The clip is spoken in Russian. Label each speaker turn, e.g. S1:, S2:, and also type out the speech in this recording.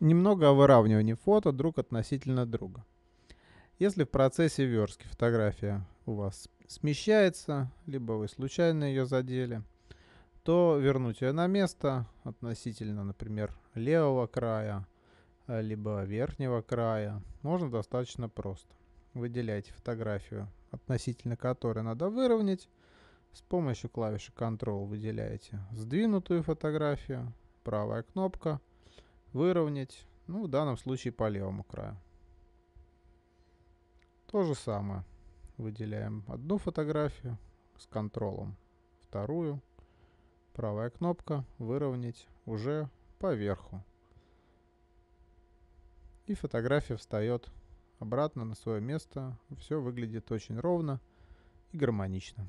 S1: немного о выравнивании фото друг относительно друга. Если в процессе верстки фотография у вас смещается, либо вы случайно ее задели, то вернуть ее на место относительно, например, левого края, э, либо верхнего края, можно достаточно просто. Выделяйте фотографию, относительно которой надо выровнять. С помощью клавиши Ctrl выделяете сдвинутую фотографию, правая кнопка – выровнять, ну, в данном случае по левому краю. То же самое. Выделяем одну фотографию с контролом, вторую. Правая кнопка «Выровнять» уже по верху. И фотография встает обратно на свое место. Все выглядит очень ровно и гармонично.